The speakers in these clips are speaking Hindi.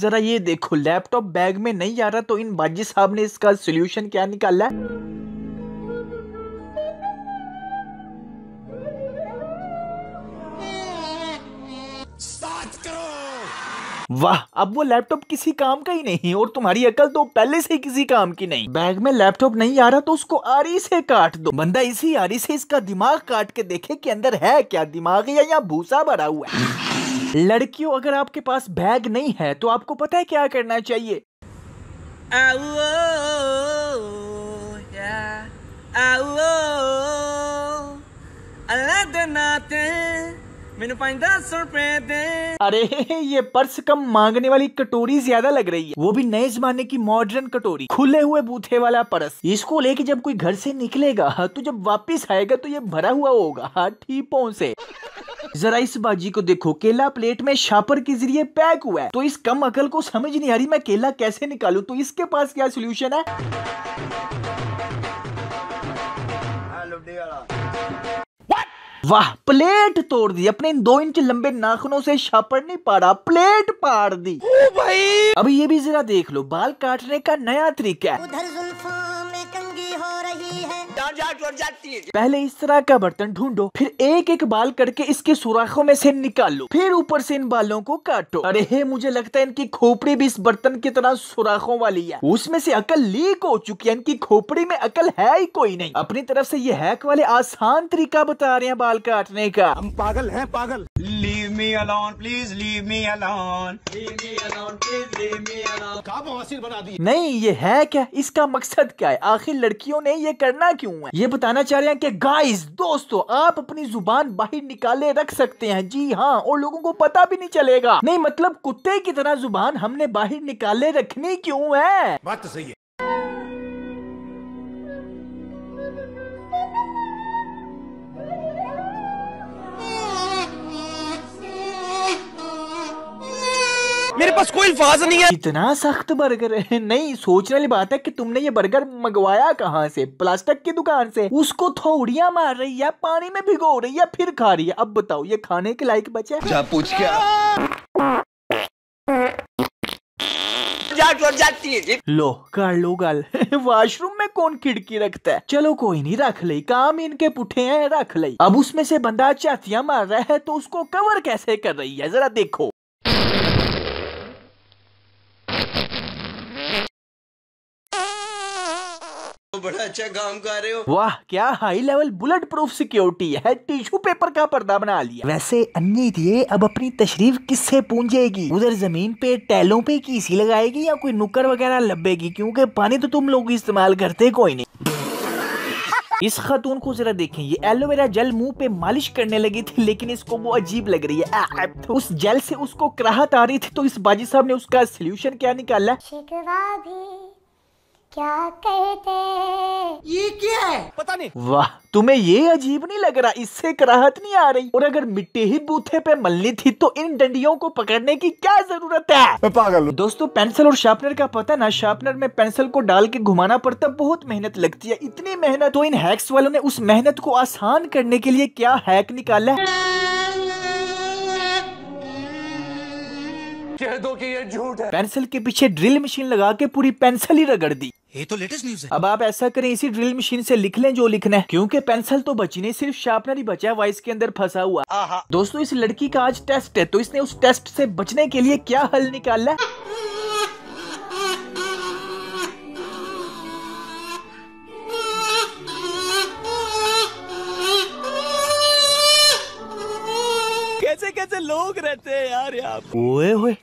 जरा ये देखो लैपटॉप बैग में नहीं आ रहा तो इन बाजी साहब ने इसका सोल्यूशन क्या निकाला है वाह अब वो लैपटॉप किसी काम का ही नहीं और तुम्हारी अकल तो पहले से ही किसी काम की नहीं बैग में लैपटॉप नहीं आ रहा तो उसको आरी से काट दो बंदा इसी आरी से इसका दिमाग काट के देखे कि अंदर है क्या दिमाग या या भूसा भरा हुआ है लड़कियों अगर आपके पास बैग नहीं है तो आपको पता है क्या करना चाहिए अरे ये पर्स कम मांगने वाली कटोरी ज्यादा लग रही है वो भी नए जमाने की मॉडर्न कटोरी खुले हुए बूथे वाला पर्स इसको लेके जब कोई घर से निकलेगा तो जब वापस आएगा तो ये भरा हुआ होगा हाथी से जरा इस बाजी को देखो केला प्लेट में शापर के जरिए पैक हुआ है तो इस कम अकल को समझ नहीं आ रही मैं केला कैसे निकालू तो इसके पास क्या सोल्यूशन है वाह प्लेट तोड़ दी अपने इन दो इंच लंबे नाखनों से छापड़ नहीं पाड़ा प्लेट पाड़ दी ओ भाई अभी ये भी जरा देख लो बाल काटने का नया तरीका है उधर जाती है पहले इस तरह का बर्तन ढूंढो फिर एक एक बाल करके इसके सुराखों में से निकालो फिर ऊपर से इन बालों को काटो अरे हे मुझे लगता है इनकी खोपड़ी भी इस बर्तन की तरह सुराखों वाली है उसमें से अकल लीक हो चुकी है इनकी खोपड़ी में अकल है ही कोई नहीं अपनी तरफ से ये हैक वाले आसान तरीका बता रहे हैं बाल काटने का हम पागल है पागल leave me alone please leave me alone बना दी नहीं ये है क्या इसका मकसद क्या है आखिर लड़कियों ने ये करना क्यों हूँ ये बताना चाह रहे हैं कि गाइस दोस्तों आप अपनी जुबान बाहर निकाले रख सकते हैं जी हाँ और लोगों को पता भी नहीं चलेगा नहीं मतलब कुत्ते की तरह जुबान हमने बाहर निकाले रखनी क्यों है बात तो सही है मेरे पास कोई अल्फाज नहीं है इतना सख्त बर्गर है नहीं सोचने वाली बात है कि तुमने ये बर्गर मंगवाया कहाँ से प्लास्टिक की दुकान से उसको थोड़िया मार रही है पानी में भिगो रही है फिर खा रही है अब बताओ ये खाने के लायक बचे जा पूछ क्या जाती है लो कर लो गल वॉशरूम में कौन खिड़की रखता है चलो कोई नहीं रख ले काम इनके पुठे हैं रख ले अब उसमें से बंदा चातिया मार रहा है तो उसको कवर कैसे कर रही है जरा देखो बड़ा अच्छा काम कर रहे हो वाह क्या high level bulletproof security है टिश्यू पेपर का पर्दा बना लिया वैसे अन्नी दिए अब अपनी तशरीफ किससे पूंजेगी उधर जमीन पे टैलों पे कीसी लगाएगी या कोई नुक्कड़ वगैरह लबेगी क्योंकि पानी तो तुम लोग इस्तेमाल करते कोई नहीं इस खातून को जरा देखें ये एलोवेरा जेल मुंह पे मालिश करने लगी थी लेकिन इसको वो अजीब लग रही है आ, तो उस जेल से उसको कराहत आ रही थी तो इस बाजी साहब ने उसका सलूशन क्या निकाला क्या कहते ये क्या है पता नहीं वाह तुम्हें ये अजीब नहीं लग रहा इससे कराहत नहीं आ रही और अगर मिट्टी ही बूथे पे मलनी थी तो इन डंडियों को पकड़ने की क्या जरूरत है मैं पागल हूँ दोस्तों पेंसिल और शार्पनर का पता ना शार्पनर में पेंसिल को डाल के घुमाना पड़ता बहुत मेहनत लगती है इतनी मेहनत तो इन हैक्स वालों ने उस मेहनत को आसान करने के लिए क्या हैक निकाला है कह दो कि ये झूठ है पेंसिल के पीछे ड्रिल मशीन लगा के पूरी पेंसिल ही रगड़ दी ये तो लेटेस्ट न्यूज है अब आप ऐसा करें इसी ड्रिल मशीन से लिख लें जो लिखना है क्योंकि पेंसिल तो बची नहीं सिर्फ शार्पनर ही बचा है वाइस के अंदर फंसा हुआ दोस्तों इस लड़की का आज टेस्ट है तो इसने उस टेस्ट से बचने के लिए क्या हल निकाला कैसे कैसे लोग रहते हैं यार यहाँ ओए होए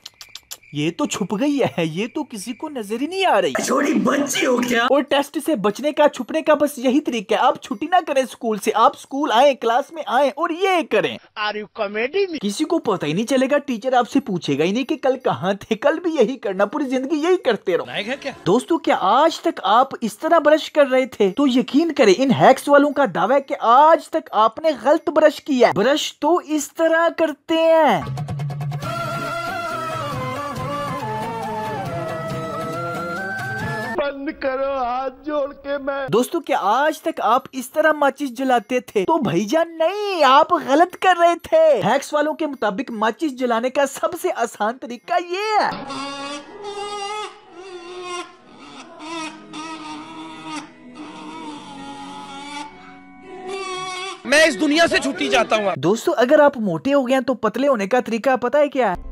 ये तो छुप गई है ये तो किसी को नजर ही नहीं आ रही छोड़ी बच्ची हो क्या और टेस्ट से बचने का छुपने का बस यही तरीका है आप छुट्टी ना करें स्कूल से आप स्कूल आए क्लास में आए और ये करें आर यू कॉमेडी किसी को पता ही नहीं चलेगा टीचर आपसे पूछेगा ही नहीं कि कल कहाँ थे कल भी यही करना पूरी जिंदगी यही करते रहो क्या दोस्तों क्या आज तक आप इस तरह ब्रश कर रहे थे तो यकीन करे इन हैक्स वालों का दावा है की आज तक आपने गलत ब्रश किया ब्रश तो इस तरह करते हैं बंद करो हाथ जोड़ के मैं दोस्तों क्या आज तक आप इस तरह माचिस जलाते थे तो भैया नहीं आप गलत कर रहे थे हैक्स वालों के मुताबिक माचिस जलाने का सबसे आसान तरीका ये है मैं इस दुनिया से छुट्टी जाता हूँ दोस्तों अगर आप मोटे हो गए तो पतले होने का तरीका पता है क्या है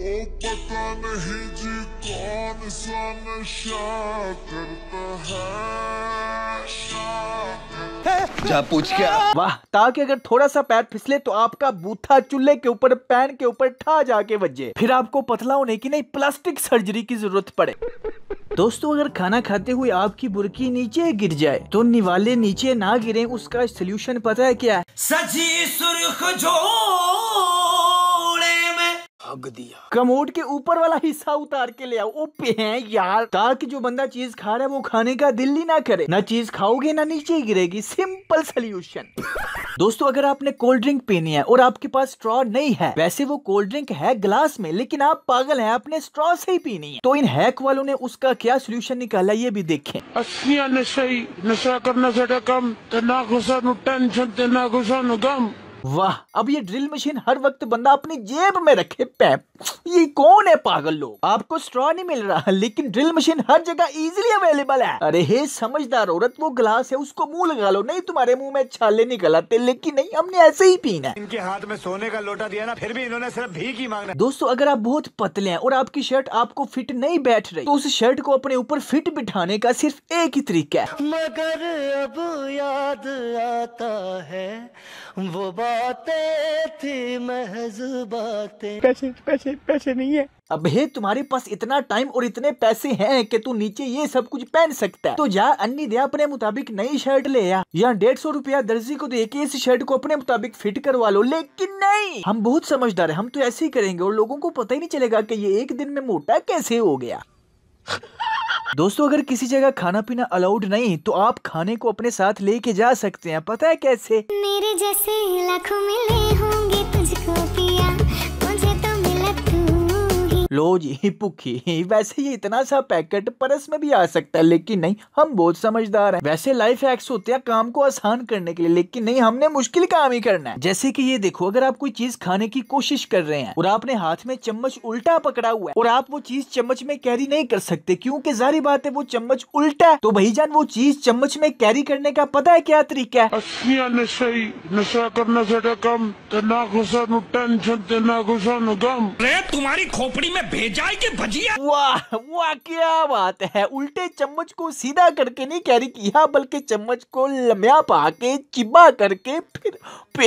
पता नहीं जी कौन सा नशा करता है जा पूछ के वाह ताकि अगर थोड़ा सा पैर फिसले तो आपका बूथा चूल्हे के ऊपर पैन के ऊपर ठा जाके बजे फिर आपको पतला होने की नहीं प्लास्टिक सर्जरी की जरूरत पड़े दोस्तों अगर खाना खाते हुए आपकी बुरकी नीचे गिर जाए तो निवाले नीचे ना गिरे उसका सोल्यूशन पता है क्या है सजी सुर्ख जो रख दिया कमोड के ऊपर वाला हिस्सा उतार के ले आओ ओपे है यार ताकि जो बंदा चीज खा रहा है वो खाने का दिल ही ना करे ना चीज खाओगे ना नीचे गिरेगी सिंपल सोल्यूशन दोस्तों अगर आपने कोल्ड ड्रिंक पीनी है और आपके पास स्ट्रॉ नहीं है वैसे वो कोल्ड ड्रिंक है ग्लास में लेकिन आप पागल हैं अपने स्ट्रॉ से ही पीनी है तो इन हैक वालों ने उसका क्या सोल्यूशन निकाला ये भी देखें असलिया नशा ही नशा करना साडा कम ते ना खुसा नु टेंशन ते ना वाह अब ये ड्रिल मशीन हर वक्त बंदा अपनी जेब में रखे पैप ये कौन है पागल लोग आपको स्ट्रॉ नहीं मिल रहा लेकिन ड्रिल मशीन हर जगह इजीली अवेलेबल है अरे हे समझदार औरत वो ग्लास है उसको मुंह लगा लो नहीं तुम्हारे मुंह में छाले निकल आते लेकिन नहीं हमने ऐसे ही पीना है इनके हाथ में सोने का लोटा दिया ना फिर भी इन्होंने सिर्फ भीख ही मांगना दोस्तों अगर आप बहुत पतले हैं और आपकी शर्ट आपको फिट नहीं बैठ रही तो उस शर्ट को अपने ऊपर फिट बिठाने का सिर्फ एक ही तरीका है मगर अब याद आता है वो बातें थी महज बातें पैसे पैसे पैसे नहीं है अबे तुम्हारे पास इतना टाइम और इतने पैसे हैं कि तू नीचे ये सब कुछ पहन सकता है तो जा अन्नी दया अपने मुताबिक नई शर्ट ले या यहाँ डेढ़ सौ रूपया दर्जी को दे के इस शर्ट को अपने मुताबिक फिट करवा लो लेकिन नहीं हम बहुत समझदार हैं हम तो ऐसे ही करेंगे और लोगों को पता ही नहीं चलेगा कि ये एक दिन में मोटा कैसे हो गया दोस्तों अगर किसी जगह खाना पीना अलाउड नहीं तो आप खाने को अपने साथ लेके जा सकते हैं पता है कैसे मेरे जैसे लाखों मिले होंगे तुझको पिया लो जी भूखी वैसे ये इतना सा पैकेट परस में भी आ सकता है लेकिन नहीं हम बहुत समझदार हैं वैसे लाइफ हैक्स होते हैं काम को आसान करने के लिए लेकिन नहीं हमने मुश्किल काम ही करना है जैसे कि ये देखो अगर आप कोई चीज खाने की कोशिश कर रहे हैं और आपने हाथ में चम्मच उल्टा पकड़ा हुआ है और आप वो चीज चम्मच में कैरी नहीं कर सकते क्योंकि जारी बात है वो चम्मच उल्टा है तो भाई जान वो चीज चम्मच में कैरी करने का पता है क्या तरीका है नशा करना टेंशन तो तो तुम्हारी खोपड़ी में में भेजा है कि भजिया वाह वाह क्या बात है उल्टे चम्मच को सीधा करके नहीं कैरी किया बल्कि चम्मच को लम्या पा के चिबा करके फिर पे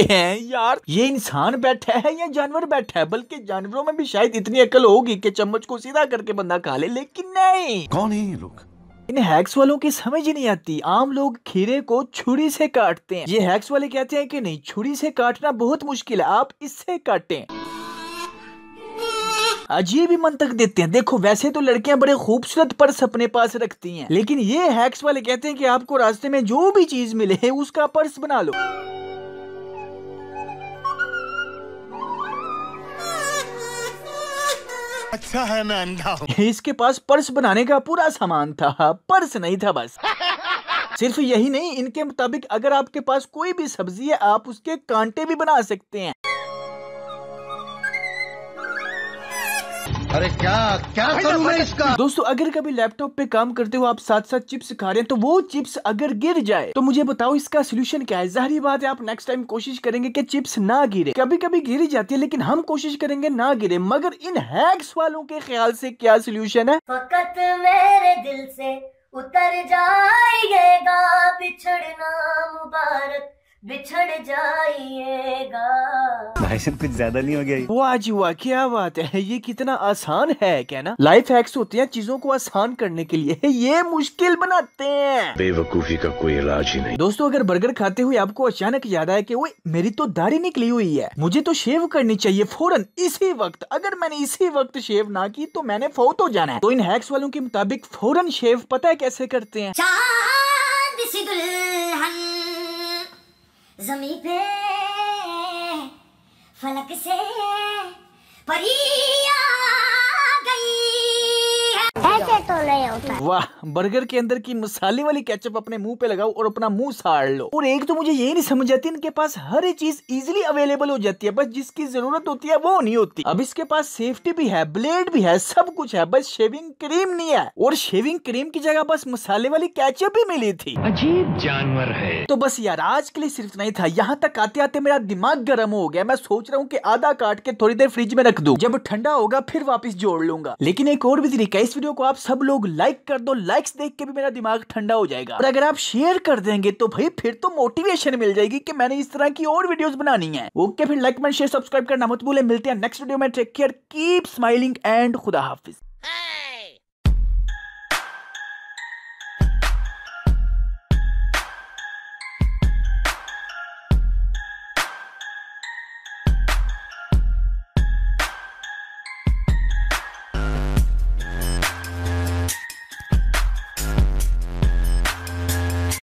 यार ये इंसान बैठा है या जानवर बैठा है बल्कि जानवरों में भी शायद इतनी अकल होगी कि चम्मच को सीधा करके बंदा खा ले, लेकिन नहीं कौन है ये लोग इन हैक्स वालों की समझ ही नहीं आती आम लोग खीरे को छुरी से काटते हैं ये हैक्स वाले कहते हैं कि नहीं छुरी से काटना बहुत मुश्किल है आप इससे काटें अजीब ही मंतक देते हैं देखो वैसे तो लड़कियां बड़े खूबसूरत पर्स अपने पास रखती हैं लेकिन ये हैक्स वाले कहते हैं कि आपको रास्ते में जो भी चीज मिले उसका पर्स बना लो अच्छा है मैं अंधा इसके पास पर्स बनाने का पूरा सामान था पर्स नहीं था बस सिर्फ यही नहीं इनके मुताबिक अगर आपके पास कोई भी सब्जी है आप उसके कांटे भी बना सकते हैं अरे क्या क्या करूं मैं इसका दोस्तों अगर कभी लैपटॉप पे काम करते हो आप साथ साथ चिप्स खा रहे हैं तो वो चिप्स अगर गिर जाए तो मुझे बताओ इसका सोल्यूशन क्या है जाहरी बात है आप नेक्स्ट टाइम कोशिश करेंगे कि चिप्स ना गिरे कभी कभी गिरी जाती है लेकिन हम कोशिश करेंगे ना गिरे मगर इन हैक्स वालों के ख्याल से क्या सोल्यूशन है फकत मेरे दिल से उतर जाइएगा बिछड़ना मुबारक बिछड़ जाइए भाईजान कुछ ज्यादा नहीं हो गया वाह जी वाह क्या बात है ये कितना आसान है कहना लाइफ हैक्स होते हैं चीजों को आसान करने के लिए ये मुश्किल बनाते हैं बेवकूफी का कोई इलाज ही नहीं दोस्तों अगर बर्गर खाते हुए आपको अचानक याद आया की मेरी तो दाढ़ी निकली हुई है मुझे तो शेव करनी चाहिए फौरन इसी वक्त अगर मैंने इसी वक्त शेव ना की तो मैंने फौत हो जाना है तो इन हैक्स वालों के मुताबिक फौरन शेव पता है कैसे करते हैं जमी पे Ojalá que se paría. तो वाह बर्गर के अंदर की मसाले वाली केचप अपने मुंह पे लगाओ और अपना मुंह साड़ लो और एक तो मुझे ये नहीं समझ आती इनके पास हर एक चीज इजिली अवेलेबल हो जाती है बस जिसकी जरूरत होती है वो नहीं होती अब इसके पास सेफ्टी भी है ब्लेड भी है सब कुछ है बस शेविंग क्रीम नहीं है और शेविंग क्रीम की जगह बस मसाले वाली कैचअप भी मिली थी अजीब जानवर है तो बस यार आज के लिए सिर्फ नहीं था यहाँ तक आते आते मेरा दिमाग गर्म हो गया मैं सोच रहा हूँ की आधा काट के थोड़ी देर फ्रिज में रख दू जब ठंडा होगा फिर वापिस जोड़ लूंगा लेकिन एक और भी तरीका इस वीडियो को आप सब लोग लाइक कर दो लाइक्स देख के भी मेरा दिमाग ठंडा हो जाएगा और अगर आप शेयर कर देंगे तो भाई फिर तो मोटिवेशन मिल जाएगी कि मैंने इस तरह की और वीडियोस बनानी है ओके फिर लाइक मैं शेयर सब्सक्राइब करना मत भूले मिलते हैं नेक्स्ट वीडियो में take care keep smiling and खुदा हाफिज